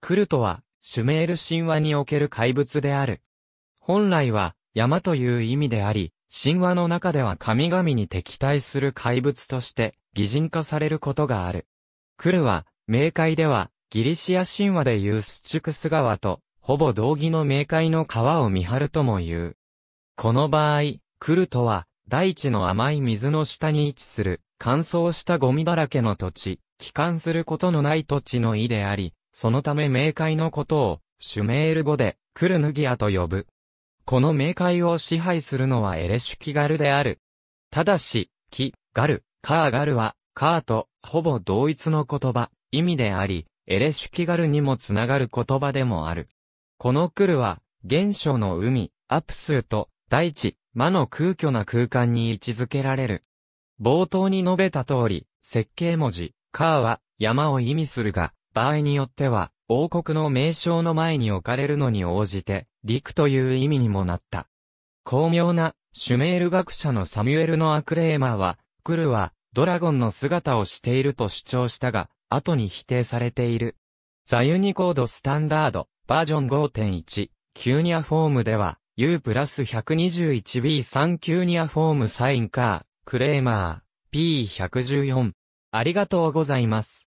クルトは、シュメール神話における怪物である。本来は、山という意味であり、神話の中では神々に敵対する怪物として、擬人化されることがある。クルは、冥界では、ギリシア神話でいうスチュクス川と、ほぼ同義の冥界の川を見張るとも言う。この場合、クルトは、大地の甘い水の下に位置する、乾燥したゴミだらけの土地、帰還することのない土地の意であり、そのため冥界のことを、シュメール語で、クルヌギアと呼ぶ。この冥界を支配するのはエレシュキガルである。ただし、キ、ガル、カーガルは、カーと、ほぼ同一の言葉、意味であり、エレシュキガルにもつながる言葉でもある。このクルは、現象の海、アプスーと、大地、魔の空虚な空間に位置づけられる。冒頭に述べた通り、設計文字、カーは山を意味するが、場合によっては、王国の名称の前に置かれるのに応じて、陸という意味にもなった。巧妙な、シュメール学者のサミュエルのアクレーマーは、クルは、ドラゴンの姿をしていると主張したが、後に否定されている。ザユニコードスタンダード、バージョン5.1、キューニアフォームでは、U プラス 121B3 キューニアフォームサインカー、クレーマー、P114。ありがとうございます。